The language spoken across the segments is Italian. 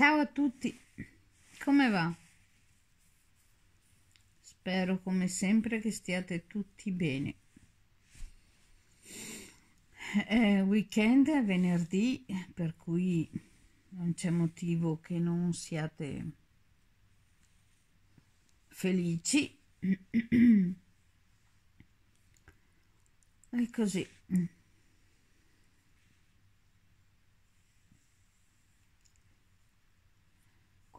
Ciao a tutti, come va? Spero come sempre che stiate tutti bene. È eh, weekend è venerdì, per cui non c'è motivo che non siate felici. E così.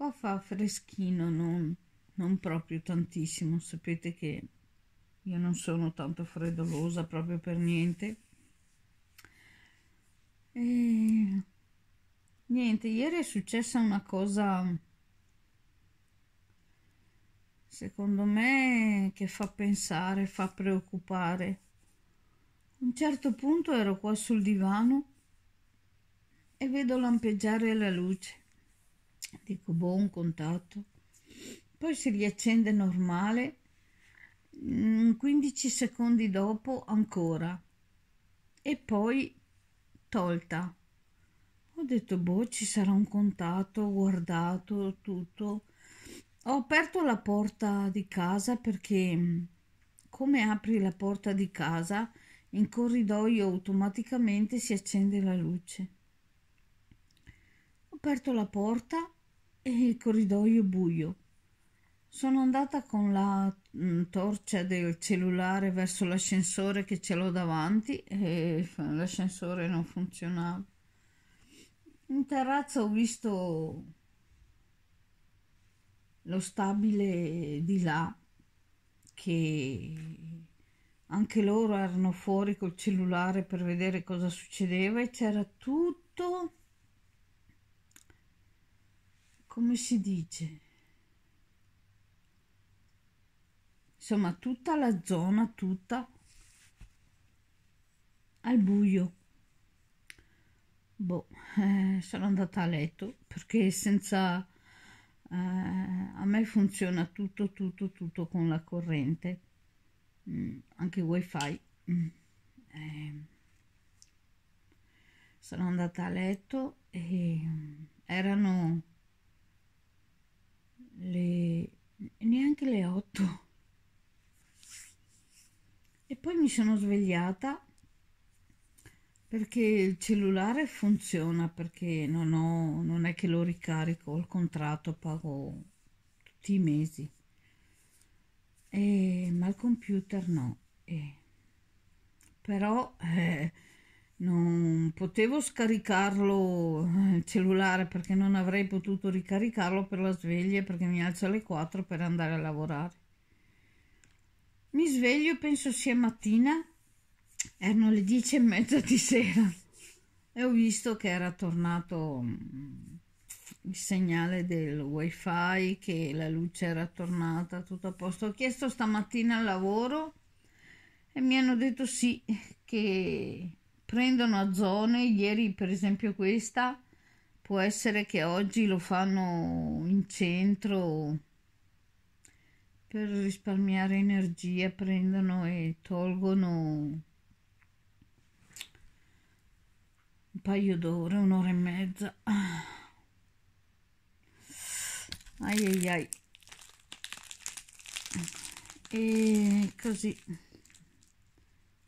Qua fa freschino, non, non proprio tantissimo, sapete che io non sono tanto freddolosa proprio per niente. E... Niente, ieri è successa una cosa, secondo me, che fa pensare, fa preoccupare. A un certo punto ero qua sul divano e vedo lampeggiare la luce dico boh un contatto poi si riaccende normale 15 mm, secondi dopo ancora e poi tolta ho detto boh ci sarà un contatto ho guardato tutto ho aperto la porta di casa perché mm, come apri la porta di casa in corridoio automaticamente si accende la luce ho aperto la porta e il corridoio buio. Sono andata con la mm, torcia del cellulare verso l'ascensore che ce l'ho davanti e l'ascensore non funzionava. In terrazza ho visto lo stabile di là che anche loro erano fuori col cellulare per vedere cosa succedeva e c'era tutto come si dice insomma tutta la zona tutta al buio boh eh, sono andata a letto perché senza eh, a me funziona tutto tutto tutto con la corrente mm, anche wifi mm. eh, sono andata a letto e mm, erano le, neanche le 8 e poi mi sono svegliata perché il cellulare funziona perché non, ho, non è che lo ricarico il contratto pago tutti i mesi e, ma il computer no e, però eh, non potevo scaricarlo eh, il cellulare perché non avrei potuto ricaricarlo per la sveglia perché mi alzo alle 4 per andare a lavorare. Mi sveglio, penso sia mattina, erano le 10 e mezza di sera e ho visto che era tornato mm, il segnale del wifi, che la luce era tornata, tutto a posto. Ho chiesto stamattina al lavoro e mi hanno detto sì, che prendono a zone, ieri per esempio questa, può essere che oggi lo fanno in centro per risparmiare energia, prendono e tolgono un paio d'ore, un'ora e mezza. Ai ai ai. E così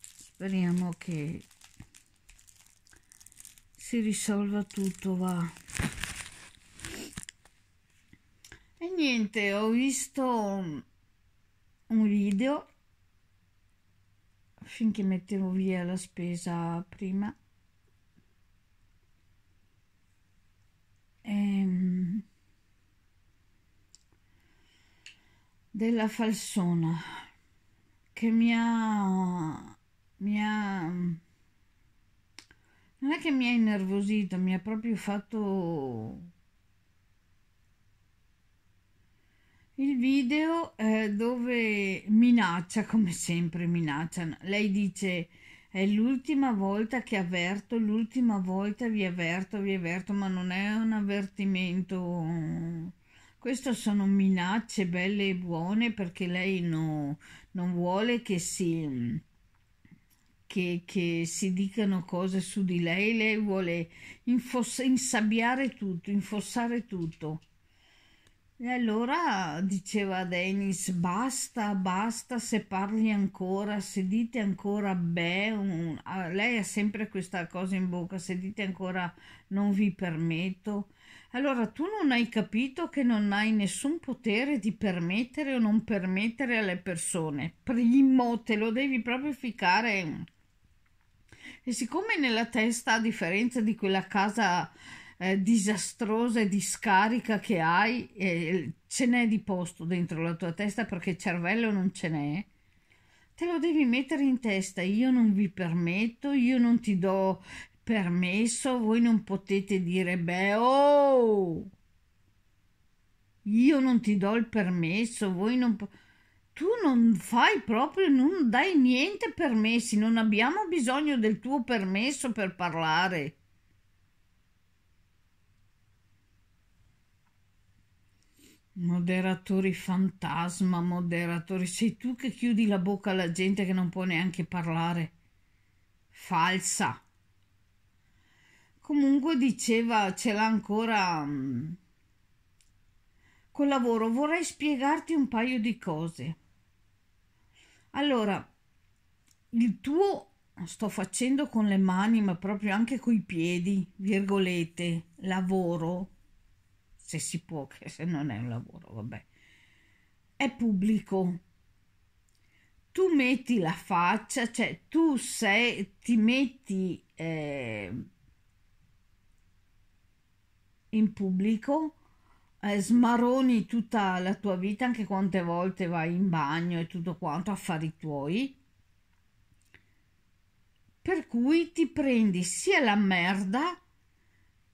speriamo che si risolva tutto va e niente ho visto un video finché mettevo via la spesa prima ehm, della falsona che mi ha mi ha non è che mi ha innervosito, mi ha proprio fatto... Il video eh, dove minaccia, come sempre minaccia. Lei dice, è l'ultima volta che avverto, l'ultima volta vi avverto, vi avverto, ma non è un avvertimento... Queste sono minacce belle e buone perché lei no, non vuole che si che, che, si dicano cose su di lei, lei vuole infoss- insabbiare tutto, infossare tutto. E allora diceva a Dennis: Basta, basta se parli ancora, se dite ancora beh. Un... Lei ha sempre questa cosa in bocca: se dite ancora non vi permetto. Allora tu non hai capito che non hai nessun potere di permettere o non permettere alle persone. Primo, te lo devi proprio ficare. E siccome nella testa, a differenza di quella casa eh, disastrosa e di scarica che hai, eh, ce n'è di posto dentro la tua testa perché cervello non ce n'è, te lo devi mettere in testa. Io non vi permetto, io non ti do permesso, voi non potete dire beh, oh, io non ti do il permesso, voi non potete tu non fai proprio, non dai niente permessi, non abbiamo bisogno del tuo permesso per parlare. Moderatori fantasma, moderatori, sei tu che chiudi la bocca alla gente che non può neanche parlare. Falsa. Comunque diceva, ce l'ha ancora mm, col lavoro vorrei spiegarti un paio di cose. Allora, il tuo ah, sto facendo con le mani, ma proprio anche coi piedi, virgolette, lavoro, se si può, che se non è un lavoro, vabbè, è pubblico. Tu metti la faccia, cioè tu sei, ti metti eh, in pubblico eh, smaroni tutta la tua vita, anche quante volte vai in bagno e tutto quanto, affari tuoi. Per cui ti prendi sia la merda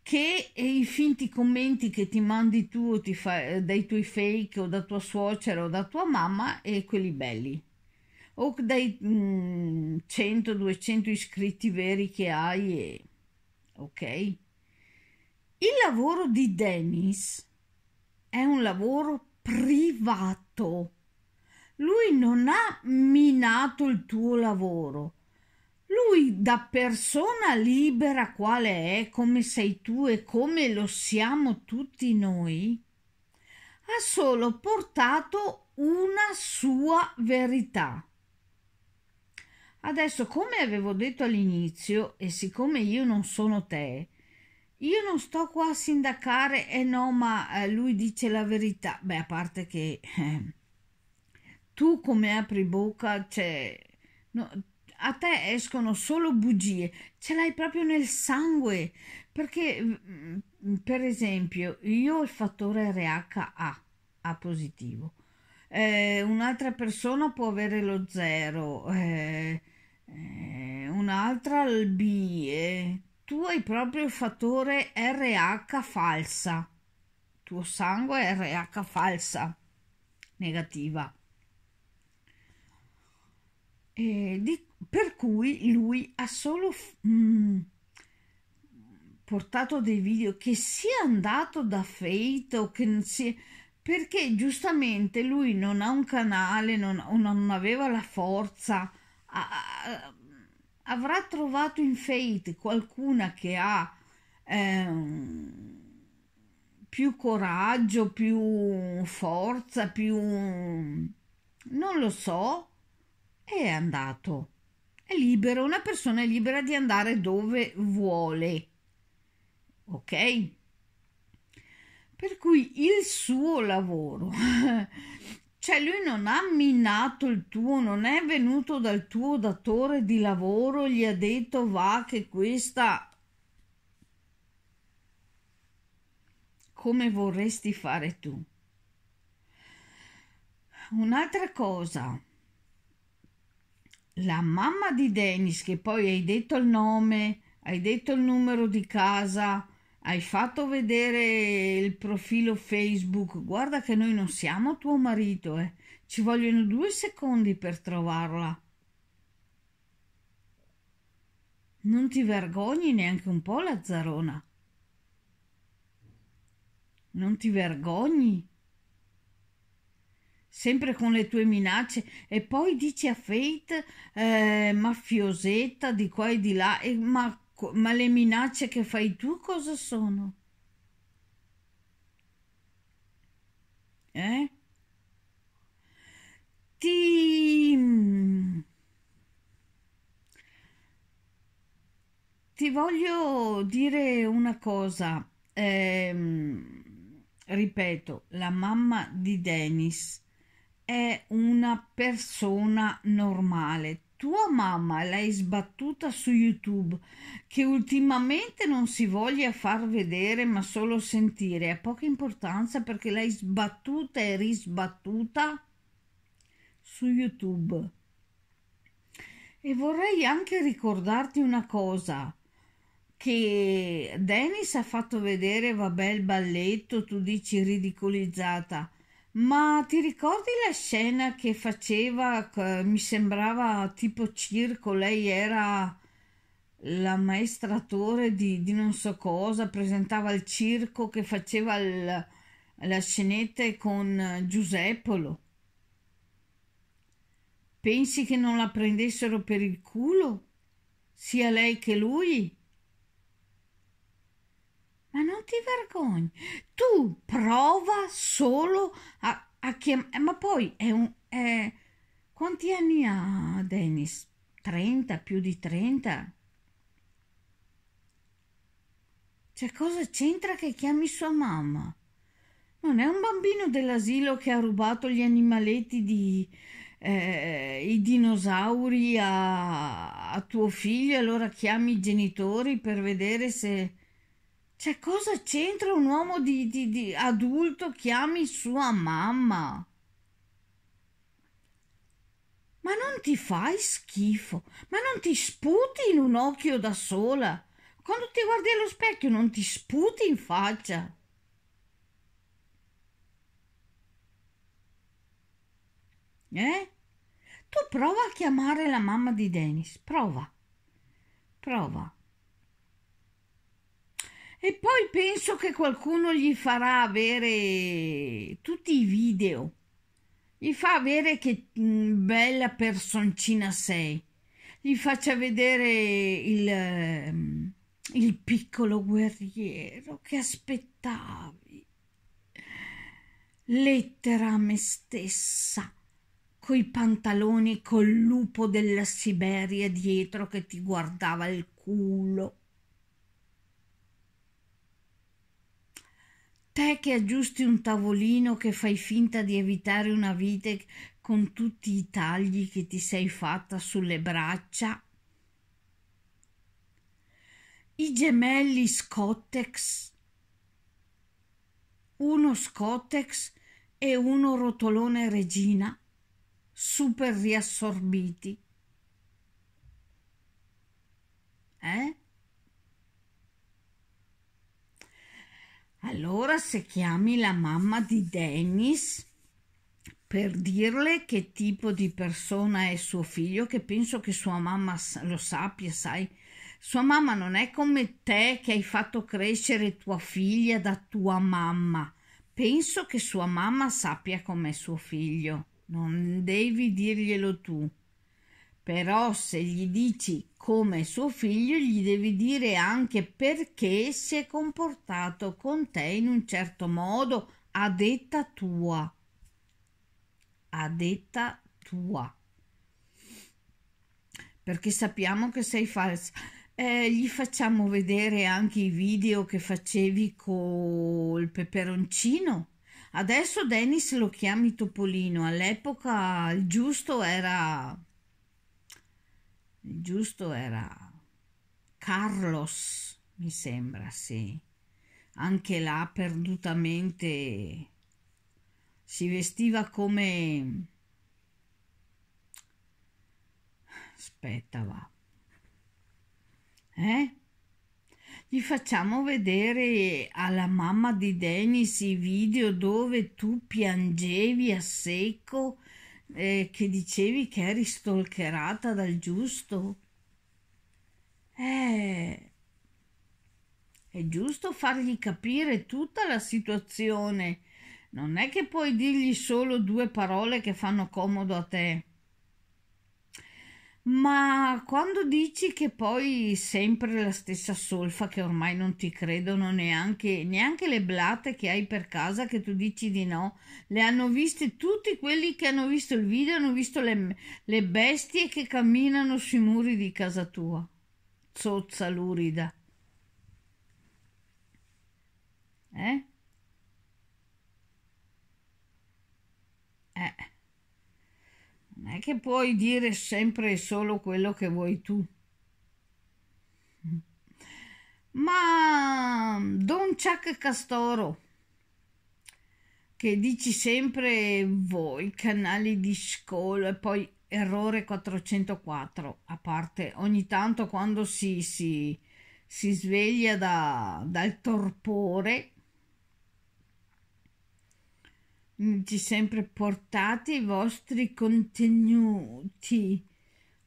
che eh, i finti commenti che ti mandi tu o ti fa, eh, dai tuoi fake o da tua suocera o da tua mamma e quelli belli o dai 100-200 mm, iscritti veri che hai e... ok il lavoro di Dennis è un lavoro privato. Lui non ha minato il tuo lavoro. Lui da persona libera quale è, come sei tu e come lo siamo tutti noi, ha solo portato una sua verità. Adesso, come avevo detto all'inizio, e siccome io non sono te, io non sto qua a sindacare e eh no, ma eh, lui dice la verità. Beh, a parte che eh, tu come apri bocca, cioè, no, a te escono solo bugie, ce l'hai proprio nel sangue. Perché, mm, per esempio, io ho il fattore RHA A positivo, eh, un'altra persona può avere lo 0, eh, eh, un'altra il B tu hai proprio il fattore RH falsa. Tuo sangue è RH falsa. Negativa. Di, per cui lui ha solo mh, mm, portato dei video che sia andato da Fate o che non sia perché giustamente lui non ha un canale, non, non aveva la forza a, a, avrà trovato in Fate qualcuna che ha ehm, più coraggio, più forza, più... non lo so, e è andato. È libero, una persona è libera di andare dove vuole. Ok? Per cui il suo lavoro Cioè lui non ha minato il tuo, non è venuto dal tuo datore di lavoro, gli ha detto va che questa... come vorresti fare tu. Un'altra cosa, la mamma di Dennis, che poi hai detto il nome, hai detto il numero di casa, hai fatto vedere il profilo Facebook? Guarda che noi non siamo tuo marito, eh. Ci vogliono due secondi per trovarla. Non ti vergogni neanche un po', Lazzarona. Non ti vergogni. Sempre con le tue minacce. E poi dici a Fate, eh, mafiosetta di qua e di là. E, ma ma le minacce che fai tu cosa sono? Eh? Ti... Ti voglio dire una cosa. Eh, ripeto, la mamma di Dennis è una persona normale, tua mamma l'hai sbattuta su YouTube, che ultimamente non si voglia far vedere ma solo sentire, ha poca importanza perché l'hai sbattuta e risbattuta su YouTube. E vorrei anche ricordarti una cosa che Dennis ha fatto vedere, vabbè, il balletto, tu dici ridicolizzata. Ma ti ricordi la scena che faceva, mi sembrava tipo circo, lei era la maestratore di, di non so cosa, presentava il circo che faceva il, la scenetta con Giuseppolo. Pensi che non la prendessero per il culo? Sia lei che lui? Ma non ti vergogni. Tu prova solo a, a chiamare. Eh, ma poi è un. È... Quanti anni ha Dennis? 30, più di 30? Cioè, cosa c'entra che chiami sua mamma? Non è un bambino dell'asilo che ha rubato gli animaletti di. Eh, i dinosauri a, a tuo figlio, allora chiami i genitori per vedere se cioè, cosa c'entra un uomo di, di, di adulto chiami sua mamma? Ma non ti fai schifo? Ma non ti sputi in un occhio da sola? Quando ti guardi allo specchio non ti sputi in faccia? Eh? Tu prova a chiamare la mamma di Dennis, prova, prova. E poi penso che qualcuno gli farà avere tutti i video. Gli fa avere che mm, bella personcina sei. Gli faccia vedere il, mm, il piccolo guerriero che aspettavi. Lettera a me stessa, coi pantaloni col lupo della Siberia dietro che ti guardava il culo te che aggiusti un tavolino che fai finta di evitare una vite con tutti i tagli che ti sei fatta sulle braccia. I gemelli Scottex, uno Scottex e uno rotolone Regina, super riassorbiti. Eh? Allora se chiami la mamma di Dennis per dirle che tipo di persona è suo figlio, che penso che sua mamma lo sappia, sai, sua mamma non è come te che hai fatto crescere tua figlia da tua mamma. Penso che sua mamma sappia com'è suo figlio. Non devi dirglielo tu. Però se gli dici come suo figlio, gli devi dire anche perché si è comportato con te in un certo modo a detta tua. A detta tua. Perché sappiamo che sei falsa. Eh, gli facciamo vedere anche i video che facevi col peperoncino. Adesso Dennis lo chiami Topolino, all'epoca il giusto era il giusto era Carlos, mi sembra, sì. Anche là perdutamente si vestiva come... Aspetta, va. Eh? Gli facciamo vedere alla mamma di Dennis i video dove tu piangevi a secco eh, che dicevi che eri stalkerata dal giusto? Eh, è giusto fargli capire tutta la situazione. Non è che puoi dirgli solo due parole che fanno comodo a te. Ma quando dici che poi sempre la stessa solfa che ormai non ti credono neanche, neanche le blate che hai per casa che tu dici di no, le hanno viste tutti quelli che hanno visto il video, hanno visto le, le bestie che camminano sui muri di casa tua. Zozza lurida. Eh? Eh non è che puoi dire sempre solo quello che vuoi tu. Ma Don Chuck Castoro, che dici sempre voi, canali di scuola e poi errore 404, a parte ogni tanto quando si, si, si sveglia da, dal torpore Mm, ci sempre portate i vostri contenuti.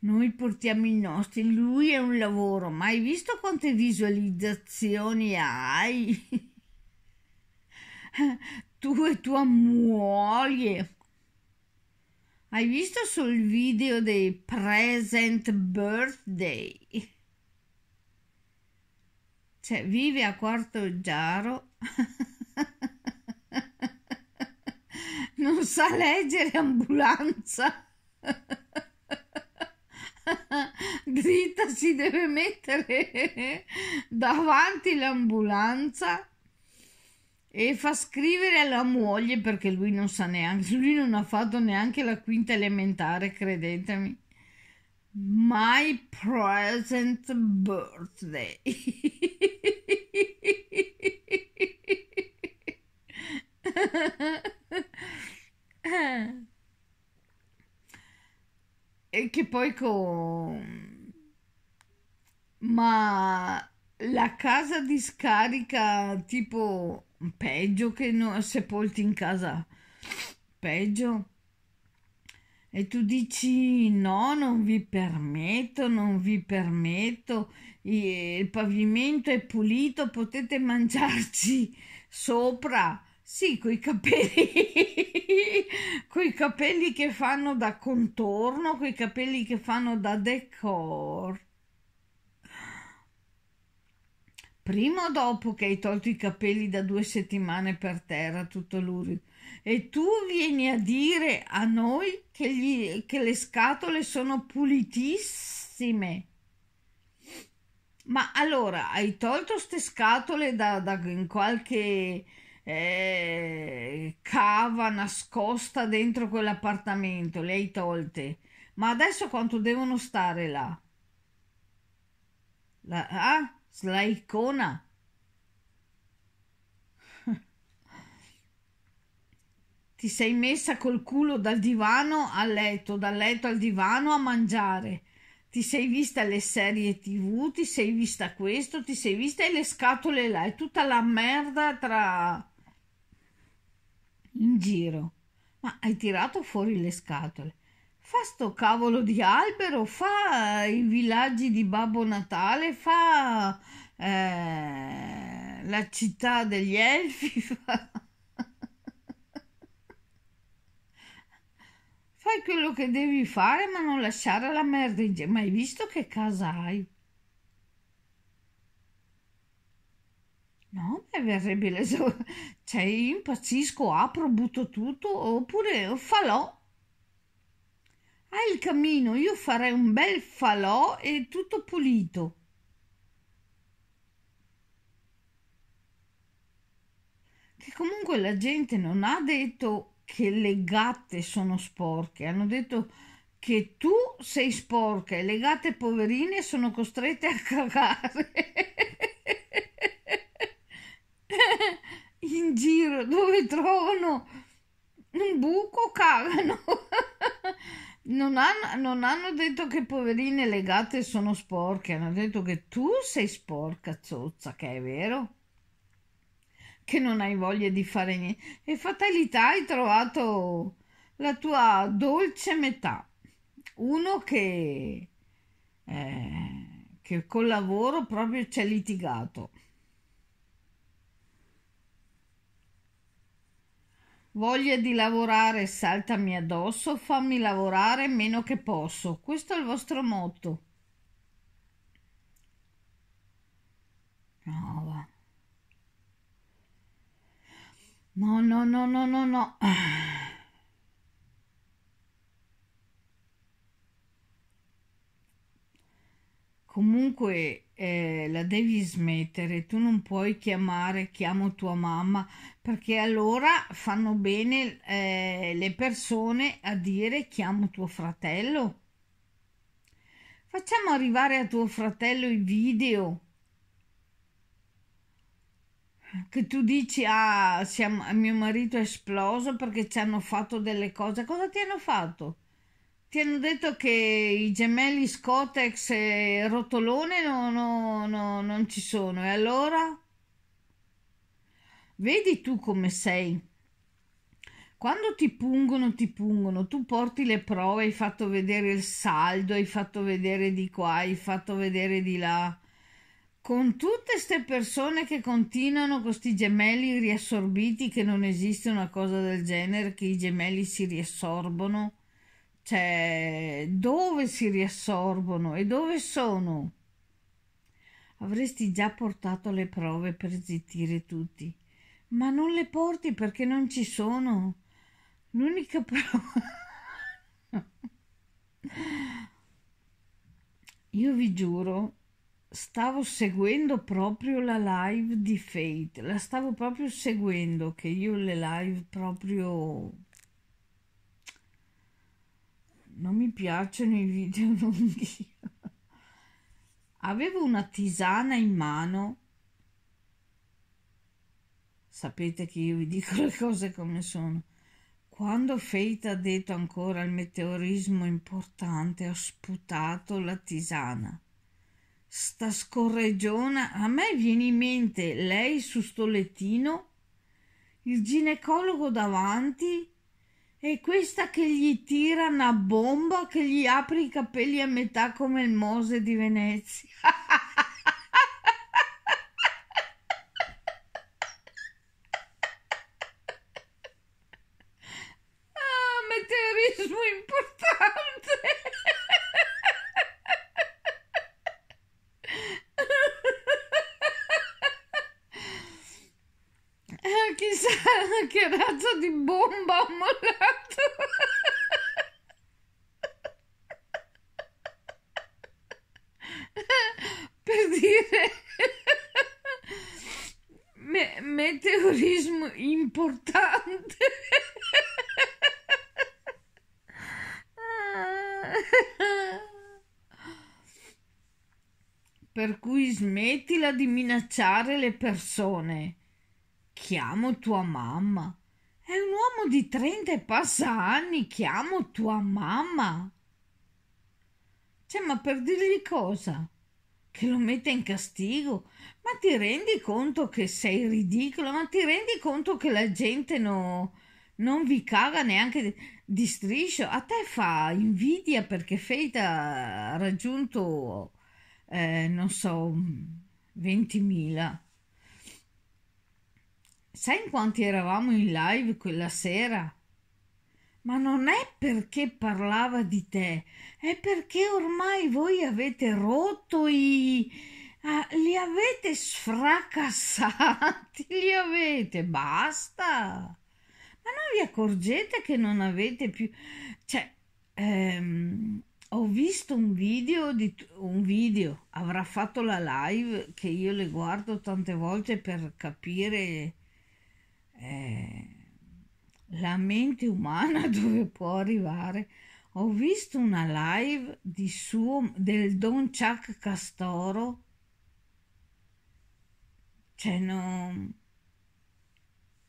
Noi portiamo i nostri, lui è un lavoro, ma hai visto quante visualizzazioni hai? tu e tua moglie. Hai visto sul video dei present birthday? Cioè, vive a Quarto Giaro. Non sa leggere ambulanza. Dritta si deve mettere davanti l'ambulanza e fa scrivere alla moglie perché lui non sa neanche, lui non ha fatto neanche la quinta elementare, credetemi. My present birthday. e che poi con... Ma la casa di scarica tipo peggio che no, sepolti in casa peggio e tu dici no non vi permetto non vi permetto il pavimento è pulito potete mangiarci sopra sì, coi capelli, coi capelli che fanno da contorno, coi capelli che fanno da decor. Prima o dopo che hai tolto i capelli da due settimane per terra, tutto lurido, e tu vieni a dire a noi che, gli, che le scatole sono pulitissime. Ma allora hai tolto queste scatole da, da in qualche eh, cava nascosta dentro quell'appartamento, le hai tolte. Ma adesso quanto devono stare là? La, ah, la icona. Ti sei messa col culo dal divano al letto, dal letto al divano a mangiare. Ti sei vista le serie tv, ti sei vista questo, ti sei vista le scatole là, è tutta la merda tra in giro. Ma hai tirato fuori le scatole. Fa sto cavolo di albero, fa i villaggi di Babbo Natale, fa eh, la città degli elfi. Fa... Fai quello che devi fare, ma non lasciare la merda in giro. Ma hai visto che casa hai? No, mi verrebbe l'esordio. Cioè, impazzisco, apro, butto tutto, oppure falò. Hai il cammino, io farei un bel falò e tutto pulito. Che comunque la gente non ha detto che le gatte sono sporche, hanno detto che tu sei sporca e le gatte poverine sono costrette a cagare. in giro dove trovano un buco cagano. non, hanno, non hanno detto che poverine le gatte sono sporche, hanno detto che tu sei sporca, zozza, che è vero che non hai voglia di fare niente. E fatalità hai trovato la tua dolce metà. Uno che, eh, che col lavoro proprio ci ha litigato. Voglia di lavorare, saltami addosso, fammi lavorare meno che posso. Questo è il vostro motto. No, va. No, no, no, no, no, no. Comunque eh, la devi smettere, tu non puoi chiamare chiamo tua mamma perché allora fanno bene eh, le persone a dire chiamo tuo fratello. Facciamo arrivare a tuo fratello i video che tu dici ah siamo, mio marito è esploso perché ci hanno fatto delle cose. Cosa ti hanno fatto? ti hanno detto che i gemelli Scotex e Rotolone no, no, no, non ci sono. E allora? Vedi tu come sei. Quando ti pungono, ti pungono, tu porti le prove, hai fatto vedere il saldo, hai fatto vedere di qua, hai fatto vedere di là. Con tutte queste persone che continuano con questi gemelli riassorbiti, che non esiste una cosa del genere, che i gemelli si riassorbono cioè, dove si riassorbono e dove sono? Avresti già portato le prove per zittire tutti, ma non le porti perché non ci sono. L'unica prova... Io vi giuro, stavo seguendo proprio la live di Fate, la stavo proprio seguendo, che io le live proprio non mi piacciono i video lunghi. Avevo una tisana in mano. Sapete che io vi dico le cose come sono. Quando Fate ha detto ancora il meteorismo importante, ho sputato la tisana. Sta scorreggiona, a me viene in mente lei su sto lettino, il ginecologo davanti e questa che gli tira una bomba che gli apre i capelli a metà come il Mose di Venezia. Ah, eh, chissà che razza di bomba ho mollato. per cui smettila di minacciare le persone. Chiamo tua mamma. È un uomo di trenta e passa anni. Chiamo tua mamma. Cioè, ma per dirgli cosa? Che lo metta in castigo? Ma ti rendi conto che sei ridicolo? Ma ti rendi conto che la gente no, non vi caga neanche di striscio a te fa invidia perché Feita ha raggiunto, eh, non so, 20.000. Sai in quanti eravamo in live quella sera? Ma non è perché parlava di te, è perché ormai voi avete rotto i... Ah, li avete sfracassati, li avete, basta ma non vi accorgete che non avete più... Cioè, ehm, ho visto un video, di un video, avrà fatto la live che io le guardo tante volte per capire eh, la mente umana dove può arrivare. Ho visto una live di suo, del Don Chuck Castoro. Cioè, no,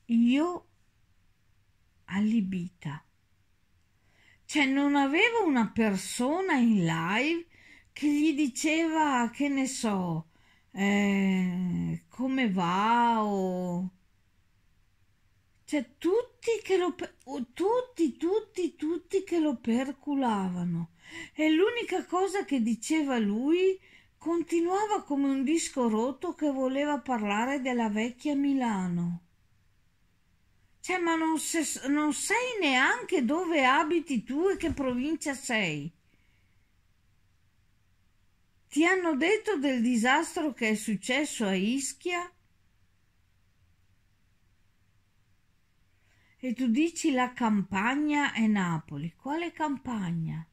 io allibita. Cioè non aveva una persona in live che gli diceva che ne so eh, come va o cioè tutti che lo tutti tutti tutti che lo perculavano e l'unica cosa che diceva lui continuava come un disco rotto che voleva parlare della vecchia Milano cioè, ma non, se, non sai neanche dove abiti tu e che provincia sei. Ti hanno detto del disastro che è successo a Ischia? E tu dici la campagna è Napoli. Quale campagna?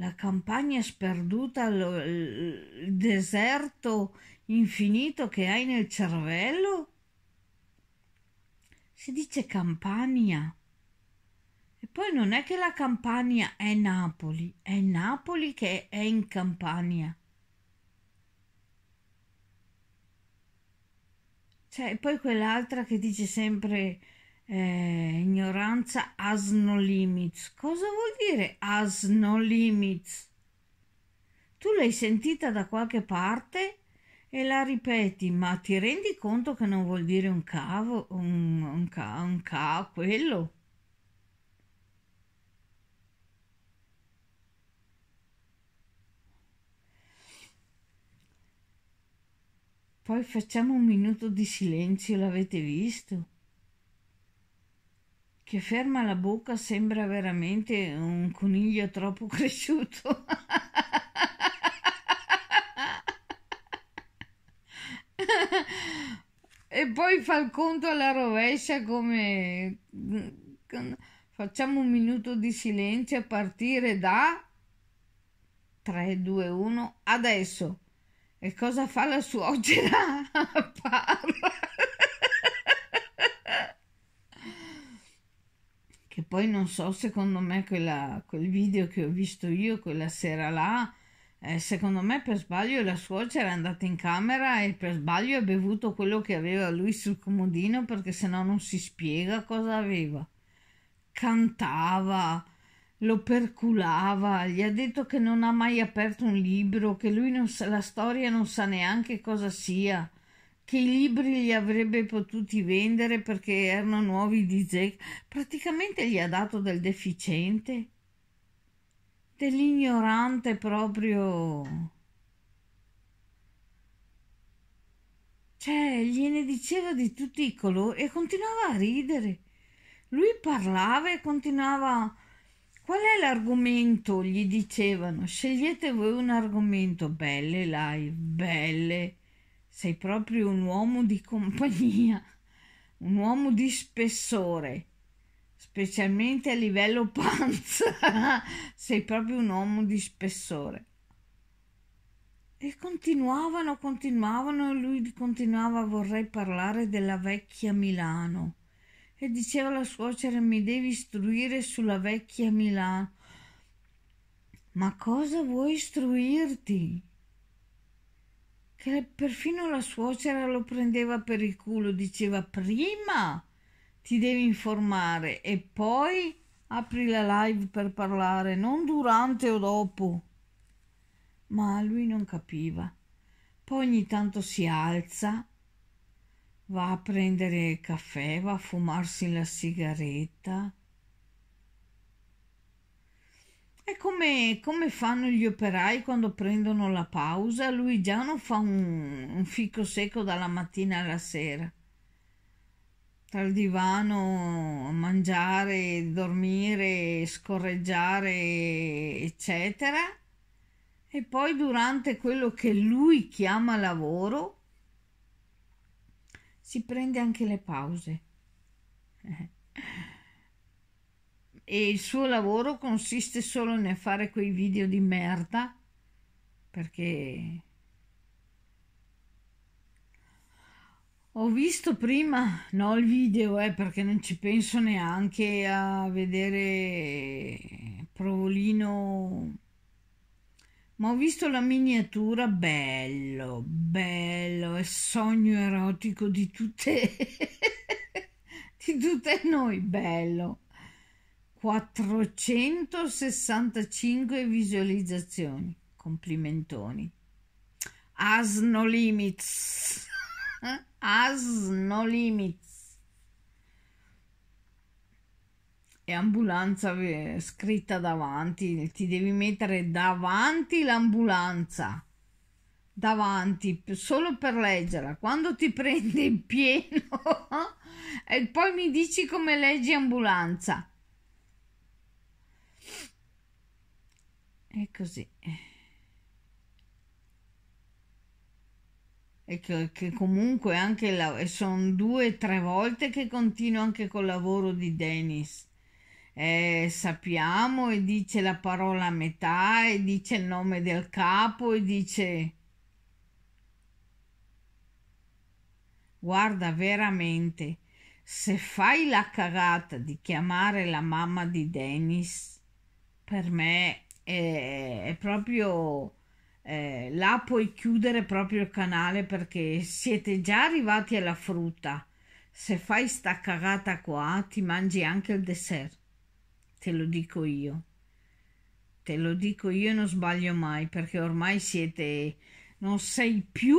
la campagna sperduta, il deserto infinito che hai nel cervello? Si dice Campania. E poi non è che la Campania è Napoli, è Napoli che è in Campania. Cioè, e poi quell'altra che dice sempre eh, ignoranza has no limits. Cosa vuol dire has no limits? Tu l'hai sentita da qualche parte? e la ripeti, ma ti rendi conto che non vuol dire un cavo, un, un ca, un ca, quello? Poi facciamo un minuto di silenzio, l'avete visto? Che ferma la bocca sembra veramente un coniglio troppo cresciuto. e poi fa il conto alla rovescia come facciamo un minuto di silenzio a partire da 3 2 1 adesso e cosa fa la suocera parla che poi non so secondo me quella, quel video che ho visto io quella sera là eh, secondo me per sbaglio la suocera è andata in camera e per sbaglio ha bevuto quello che aveva lui sul comodino perché sennò non si spiega cosa aveva. Cantava, lo perculava, gli ha detto che non ha mai aperto un libro, che lui non sa, la storia non sa neanche cosa sia, che i libri li avrebbe potuti vendere perché erano nuovi di Zec. Praticamente gli ha dato del deficiente dell'ignorante proprio... Cioè, gliene diceva di tutti i colori e continuava a ridere. Lui parlava e continuava... Qual è l'argomento? Gli dicevano. Scegliete voi un argomento. Belle, Lai, belle. Sei proprio un uomo di compagnia, un uomo di spessore specialmente a livello panza, sei proprio un uomo di spessore. E continuavano, continuavano, e lui continuava vorrei parlare della vecchia Milano. E diceva la suocera mi devi istruire sulla vecchia Milano. Ma cosa vuoi istruirti? Che perfino la suocera lo prendeva per il culo, diceva prima ti devi informare e poi apri la live per parlare, non durante o dopo. Ma lui non capiva. Poi ogni tanto si alza, va a prendere caffè, va a fumarsi la sigaretta. È come, come fanno gli operai quando prendono la pausa, lui già non fa un, un fico secco dalla mattina alla sera dal divano, a mangiare, dormire, scorreggiare, eccetera. E poi durante quello che lui chiama lavoro si prende anche le pause. e il suo lavoro consiste solo nel fare quei video di merda perché Ho visto prima, no, il video, eh, perché non ci penso neanche a vedere Provolino, ma ho visto la miniatura, bello, bello, è sogno erotico di tutte, di tutte noi, bello. 465 visualizzazioni, complimentoni. Asno Limits has no limits. E ambulanza eh, scritta davanti, ti devi mettere davanti l'ambulanza. Davanti, solo per leggerla. Quando ti prende in pieno e poi mi dici come leggi ambulanza. E così. e che, che comunque anche la, sono due o tre volte che continuo anche col lavoro di Dennis. Eh, sappiamo e dice la parola a metà e dice il nome del capo e dice guarda veramente se fai la cagata di chiamare la mamma di Dennis per me è, è proprio eh, là puoi chiudere proprio il canale perché siete già arrivati alla frutta. Se fai sta cagata qua, ti mangi anche il dessert. Te lo dico io. Te lo dico io e non sbaglio mai perché ormai siete. Non sei più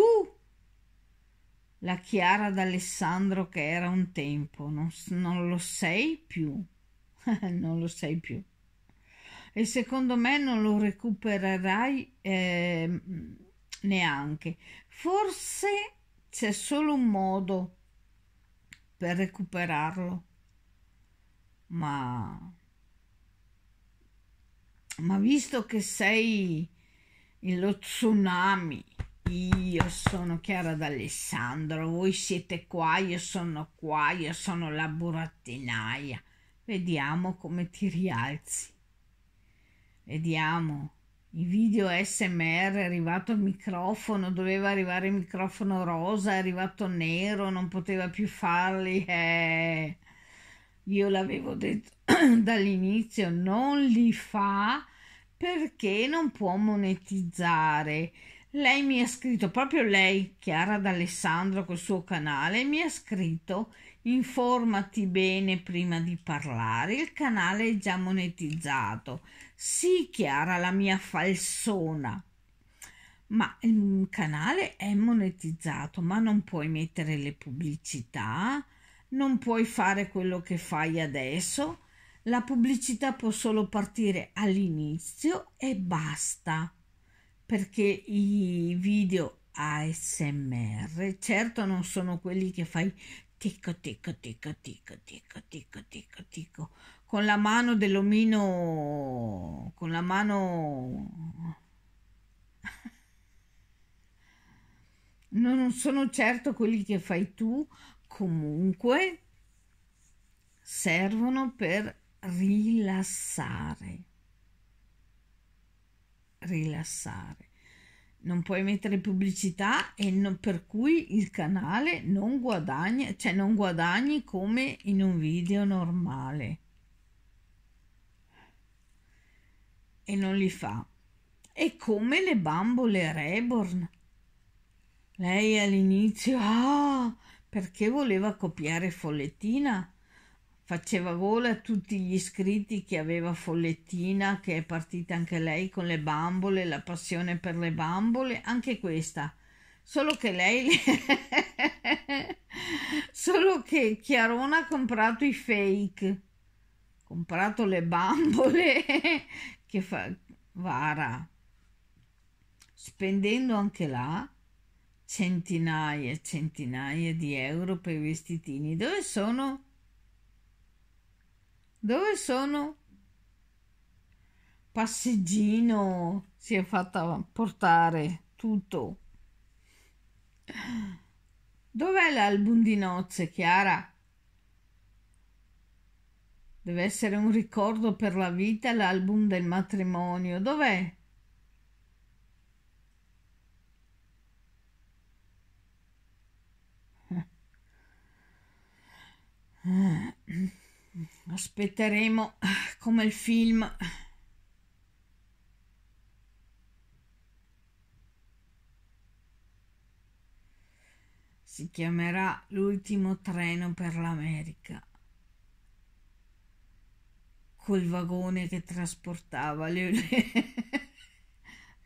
la Chiara d'Alessandro che era un tempo, non, non lo sei più. non lo sei più e secondo me non lo recupererai eh, neanche. Forse c'è solo un modo per recuperarlo, ma, ma visto che sei lo tsunami, io sono Chiara d'Alessandro, voi siete qua, io sono qua, io sono la burattinaia. Vediamo come ti rialzi. Vediamo. I video SMR è arrivato il microfono, doveva arrivare il microfono rosa, è arrivato nero, non poteva più farli. Eh. Io l'avevo detto dall'inizio, non li fa perché non può monetizzare. Lei mi ha scritto, proprio lei, Chiara D'Alessandro, col suo canale, mi ha scritto Informati bene prima di parlare, il canale è già monetizzato. Sì, Chiara, la mia falsona. Ma ehm, il canale è monetizzato, ma non puoi mettere le pubblicità, non puoi fare quello che fai adesso. La pubblicità può solo partire all'inizio e basta, perché i video ASMR certo non sono quelli che fai ticco ticco ticco ticco ticco ticco ticco ticco con la mano dell'omino con la mano non sono certo quelli che fai tu comunque servono per rilassare rilassare non puoi mettere pubblicità e non, per cui il canale non guadagna, cioè non guadagni come in un video normale e non li fa. E come le bambole Reborn. Lei all'inizio, ah, perché voleva copiare Follettina Faceva gola a tutti gli iscritti che aveva Follettina, che è partita anche lei con le bambole, la passione per le bambole, anche questa. Solo che lei. Solo che Chiarona ha comprato i fake, comprato le bambole che fa Vara, spendendo anche là centinaia e centinaia di euro per i vestitini. Dove sono? Dove sono? Passeggino si è fatta portare tutto. Dov'è l'album di nozze, Chiara? Deve essere un ricordo per la vita l'album del matrimonio. Dov'è? Ah aspetteremo eh, come il film si chiamerà l'ultimo treno per l'America col vagone che trasportava le, le,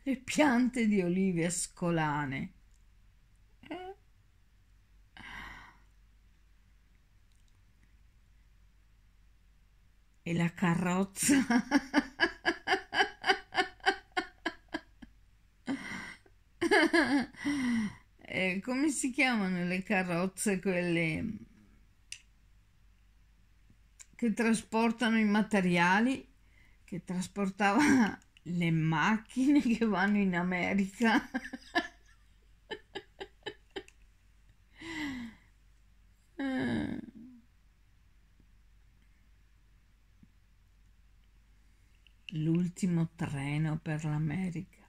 le piante di olive ascolane e la carrozza. eh, come si chiamano le carrozze quelle che trasportano i materiali, che trasportava le macchine che vanno in America? L'ultimo treno per l'America.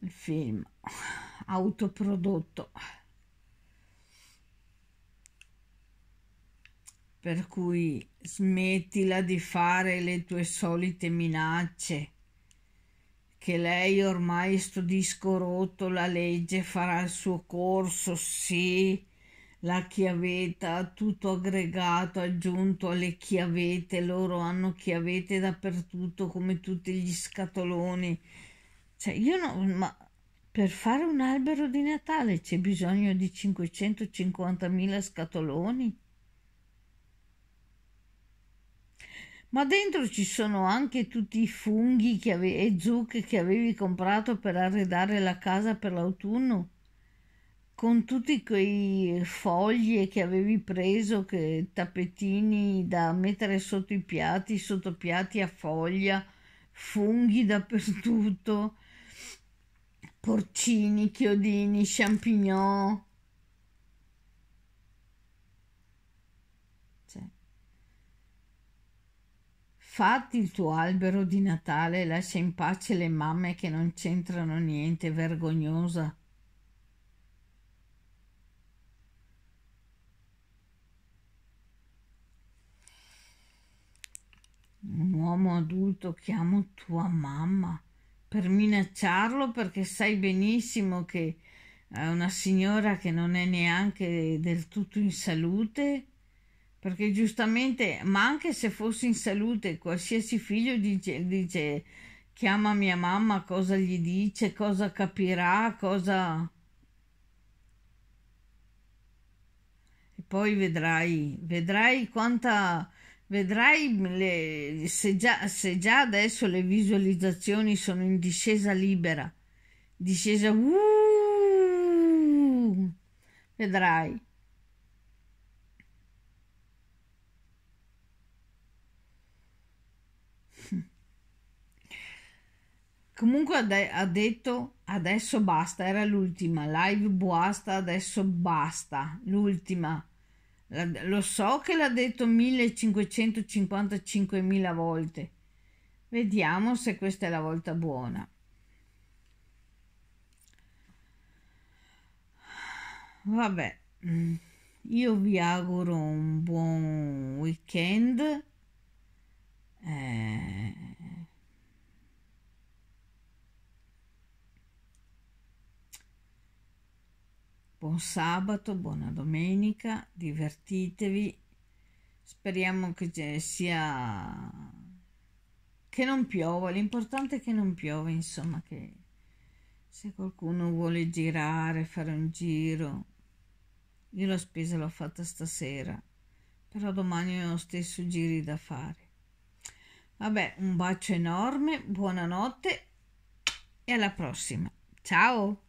Il film autoprodotto. Per cui smettila di fare le tue solite minacce che lei ormai sto disco rotto, la legge farà il suo corso, sì, la chiavetta, tutto aggregato, aggiunto alle chiavette, loro hanno chiavette dappertutto come tutti gli scatoloni. Cioè, io no, ma per fare un albero di Natale c'è bisogno di 550.000 scatoloni? ma dentro ci sono anche tutti i funghi ave- e zucche che avevi comprato per arredare la casa per l'autunno con tutti quei foglie che avevi preso, che tappetini da mettere sotto i piatti, sotto piatti a foglia, funghi dappertutto, porcini, chiodini, champignon. Cioè, fatti il tuo albero di Natale, lascia in pace le mamme che non c'entrano niente, vergognosa. Un uomo adulto chiamo tua mamma per minacciarlo perché sai benissimo che è eh, una signora che non è neanche del tutto in salute? Perché giustamente, ma anche se fosse in salute, qualsiasi figlio dice, dice chiama mia mamma, cosa gli dice, cosa capirà, cosa... E poi vedrai, vedrai quanta Vedrai le, se, già, se già adesso le visualizzazioni sono in discesa libera, discesa uh, vedrai. Comunque ha, detto adesso basta, era l'ultima live, basta, adesso basta, l'ultima lo so che l'ha detto 1555.000 volte. Vediamo se questa è la volta buona. Vabbè, mm, io vi auguro un buon weekend. Eh Buon sabato, buona domenica, divertitevi. Speriamo che sia che non piova, l'importante è che non piova, insomma, che se qualcuno vuole girare, fare un giro. Io la spesa l'ho fatta stasera, però domani ho lo stesso giri da fare. Vabbè, un bacio enorme, buonanotte e alla prossima. Ciao!